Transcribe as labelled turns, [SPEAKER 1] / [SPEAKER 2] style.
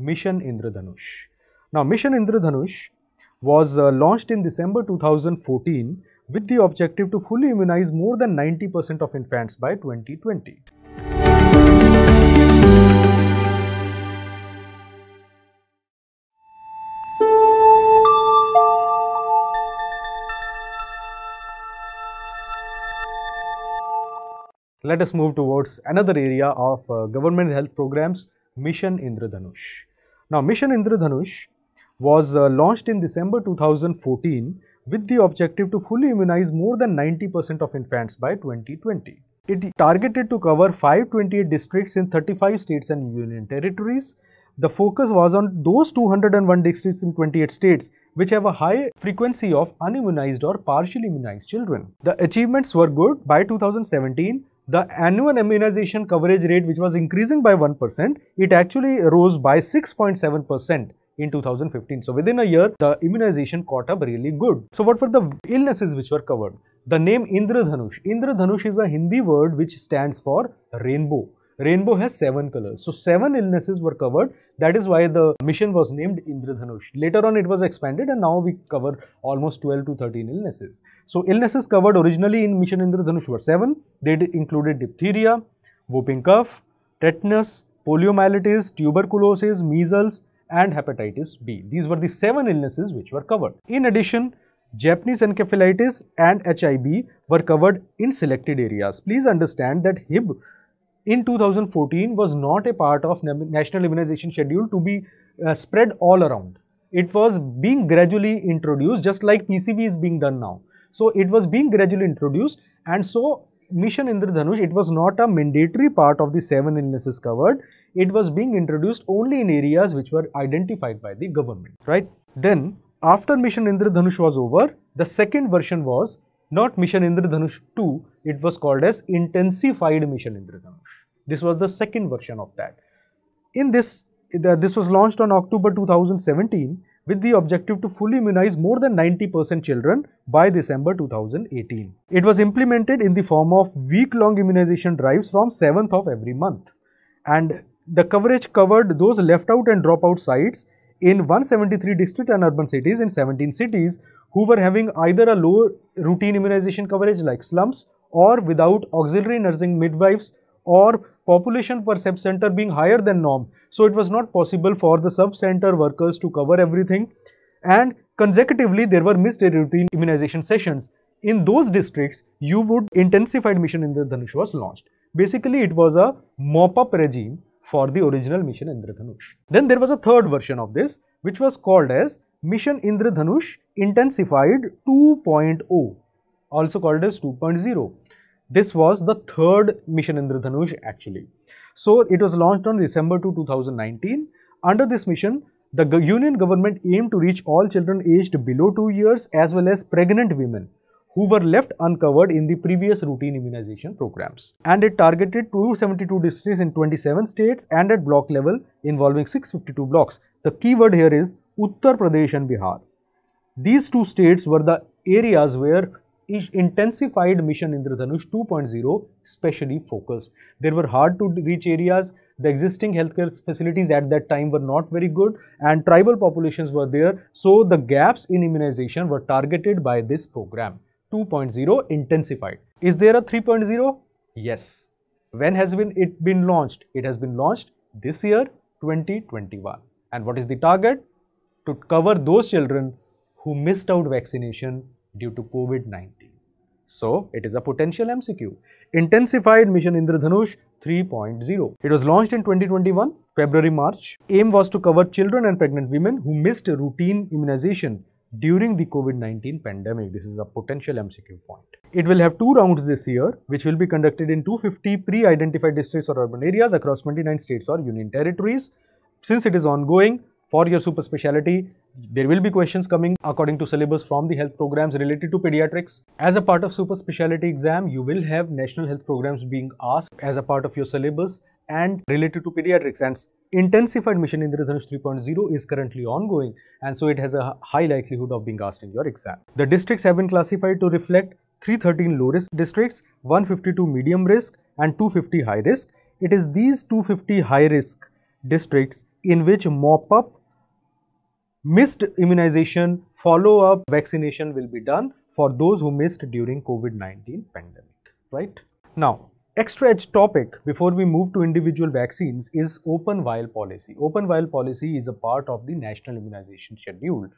[SPEAKER 1] Mission Indradhanush. Now, Mission Indradhanush was uh, launched in December 2014 with the objective to fully immunize more than 90% of infants by 2020. Let us move towards another area of uh, government health programs, Mission Indradhanush. Now, Mission Indradhanush was uh, launched in December 2014 with the objective to fully immunize more than 90% of infants by 2020. It targeted to cover 528 districts in 35 states and union territories. The focus was on those 201 districts in 28 states which have a high frequency of unimmunized or partially immunized children. The achievements were good. By 2017, the annual immunization coverage rate which was increasing by 1%, it actually rose by 6.7% in 2015. So within a year, the immunization caught up really good. So what were the illnesses which were covered? The name Indradhanush. Indradhanush is a Hindi word which stands for rainbow. Rainbow has seven colors. So seven illnesses were covered. That is why the mission was named Indradhanush. Later on, it was expanded and now we cover almost 12 to 13 illnesses. So illnesses covered originally in mission Indradhanush were seven. They included diphtheria, whooping cough, tetanus, poliomyelitis, tuberculosis, measles, and hepatitis B. These were the seven illnesses which were covered. In addition, Japanese encephalitis and HIB were covered in selected areas. Please understand that HIB in 2014 was not a part of national immunization schedule to be uh, spread all around. It was being gradually introduced just like PCV is being done now. So it was being gradually introduced and so mission Indradhanush, it was not a mandatory part of the seven illnesses covered. It was being introduced only in areas which were identified by the government, right? Then after mission Indradhanush was over, the second version was not mission Indradhanush 2, it was called as intensified mission Indradhanush. This was the second version of that. In this, this was launched on October 2017 with the objective to fully immunize more than 90% children by December 2018. It was implemented in the form of week-long immunization drives from 7th of every month. And the coverage covered those left out and dropout sites in 173 district and urban cities in 17 cities who were having either a low routine immunization coverage like slums or without auxiliary nursing midwives or population per sub center being higher than norm. So it was not possible for the sub center workers to cover everything and consecutively there were missed routine immunization sessions. In those districts, you would intensified mission in the was launched. Basically, it was a mop-up regime for the original Mission Indradhanush. Then there was a third version of this which was called as Mission Indradhanush Intensified 2.0 also called as 2.0 this was the third mission Indradhanush, actually. So it was launched on December 2, 2019. Under this mission, the Union government aimed to reach all children aged below 2 years as well as pregnant women who were left uncovered in the previous routine immunization programs. And it targeted 272 districts in 27 states and at block level involving 652 blocks. The key word here is Uttar Pradesh and Bihar. These two states were the areas where intensified Mission Indradhanush 2.0 specially focused. There were hard to reach areas, the existing healthcare facilities at that time were not very good and tribal populations were there. So the gaps in immunization were targeted by this program. 2.0 intensified. Is there a 3.0? Yes. When has been it been launched? It has been launched this year 2021. And what is the target? To cover those children who missed out vaccination due to COVID-19. So it is a potential MCQ. Intensified Mission Indradhanush 3.0. It was launched in 2021, February-March. Aim was to cover children and pregnant women who missed routine immunization during the COVID-19 pandemic. This is a potential MCQ point. It will have two rounds this year, which will be conducted in 250 pre-identified districts or urban areas across 29 states or union territories. Since it is ongoing, for your super speciality. There will be questions coming according to syllabus from the health programs related to pediatrics. As a part of super specialty exam, you will have national health programs being asked as a part of your syllabus and related to pediatrics and intensified mission Indradhanush 3.0 is currently ongoing and so it has a high likelihood of being asked in your exam. The districts have been classified to reflect 313 low risk districts, 152 medium risk and 250 high risk. It is these 250 high risk districts in which mop up missed immunization follow-up vaccination will be done for those who missed during COVID-19 pandemic, right? Now, extra edge topic before we move to individual vaccines is open vial policy. Open vial policy is a part of the national immunization schedule.